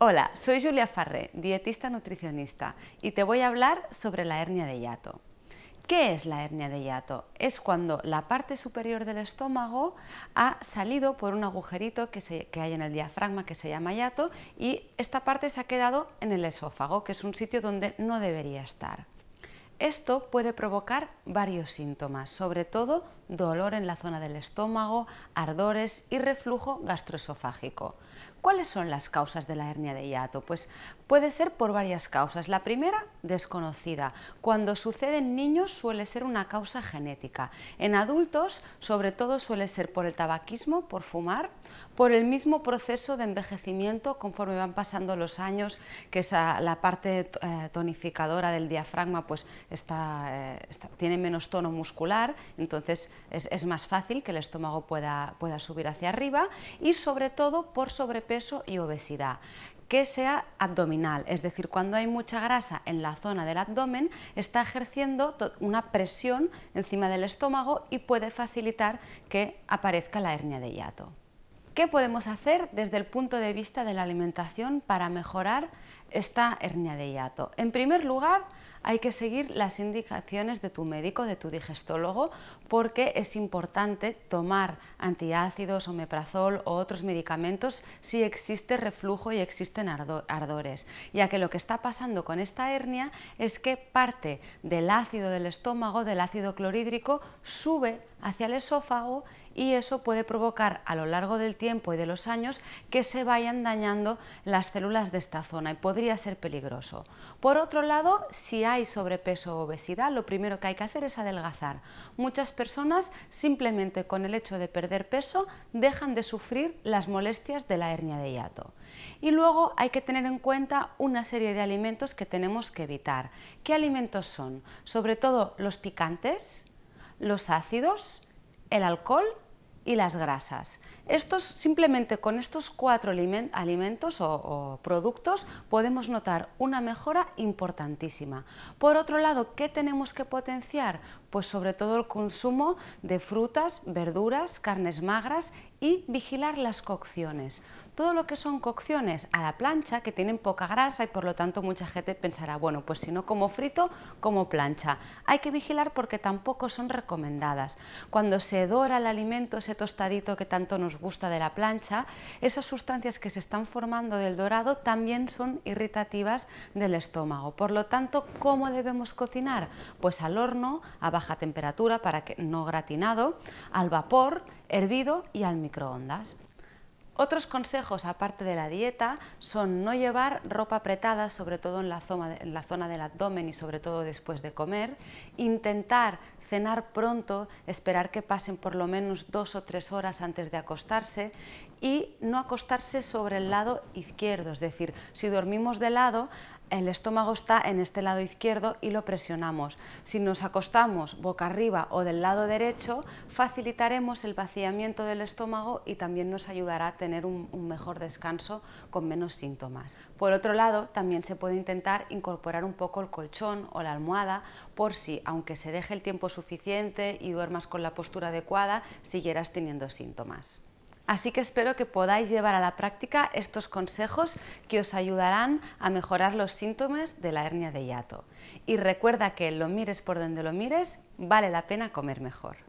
Hola, soy Julia Farré, dietista nutricionista, y te voy a hablar sobre la hernia de hiato. ¿Qué es la hernia de hiato? Es cuando la parte superior del estómago ha salido por un agujerito que, que, hay en el diafragma que se llama hiato y esta parte se ha quedado en el esófago, que es un sitio donde no debería estar. Esto puede provocar varios síntomas, sobre todo dolor en la zona del estómago, ardores y reflujo gastroesofágico. ¿Cuáles son las causas de la hernia de hiato? Pues puede ser por varias causas. La primera, desconocida. Cuando sucede en niños suele ser una causa genética. En adultos, sobre todo, suele ser por el tabaquismo, por fumar, por el mismo proceso de envejecimiento conforme van pasando los años, que es la parte eh, tonificadora del diafragma, pues eh, tiene menos tono muscular, entonces es, más fácil que el estómago pueda subir hacia arriba y sobre todo por sobrepeso y obesidad que sea abdominal, es decir, cuando hay mucha grasa en la zona del abdomen, está ejerciendo una presión encima del estómago y puede facilitar que aparezca la hernia de hiato. ¿Qué podemos hacer desde el punto de vista de la alimentación para mejorar esta hernia de hiato? En primer lugar, hay que seguir las indicaciones de tu médico, de tu digestólogo, porque es importante tomar antiácidos, omeprazol o otros medicamentos si existe reflujo y existen ardores, ya que lo que está pasando con esta hernia es que parte del ácido del estómago, del ácido clorhídrico, sube hacia el esófago y eso puede provocar a lo largo del tiempo y de los años que se vayan dañando las células de esta zona y podría ser peligroso. Por otro lado, si hay sobrepeso o obesidad, lo primero que hay que hacer es adelgazar. Muchas personas simplemente con el hecho de perder peso dejan de sufrir las molestias de la hernia de hiato. Y luego hay que tener en cuenta una serie de alimentos que tenemos que evitar. ¿Qué alimentos son? Sobre todo los picantes, los ácidos, el alcohol y las grasas. Estos, simplemente con estos cuatro alimentos o, productos podemos notar una mejora importantísima. Por otro lado, ¿qué tenemos que potenciar? Pues sobre todo el consumo de frutas, verduras, carnes magras y vigilar las cocciones. Todo lo que son cocciones a la plancha, que tienen poca grasa y por lo tanto mucha gente pensará, bueno, pues si no como frito, como plancha. Hay que vigilar porque tampoco son recomendadas. Cuando se dora el alimento, ese tostadito que tanto nos gusta de la plancha, esas sustancias que se están formando del dorado también son irritativas del estómago. Por lo tanto, ¿cómo debemos cocinar? Pues al horno, a baja temperatura, para que no gratinado, al vapor, hervido y al microondas. Otros consejos, aparte de la dieta, son no llevar ropa apretada, sobre todo en la, zona, del abdomen y sobre todo después de comer, intentar cenar pronto, esperar que pasen por lo menos dos o tres horas antes de acostarse y no acostarse sobre el lado izquierdo, es decir, si dormimos de lado, el estómago está en este lado izquierdo y lo presionamos. Si nos acostamos boca arriba o del lado derecho, facilitaremos el vaciamiento del estómago y también nos ayudará a tener un, mejor descanso con menos síntomas. Por otro lado, también se puede intentar incorporar un poco el colchón o la almohada por si, aunque se deje el tiempo suficiente, suficiente y duermas con la postura adecuada, siguieras teniendo síntomas. Así que espero que podáis llevar a la práctica estos consejos que os ayudarán a mejorar los síntomas de la hernia de hiato. Y recuerda que lo mires por donde lo mires, vale la pena comer mejor.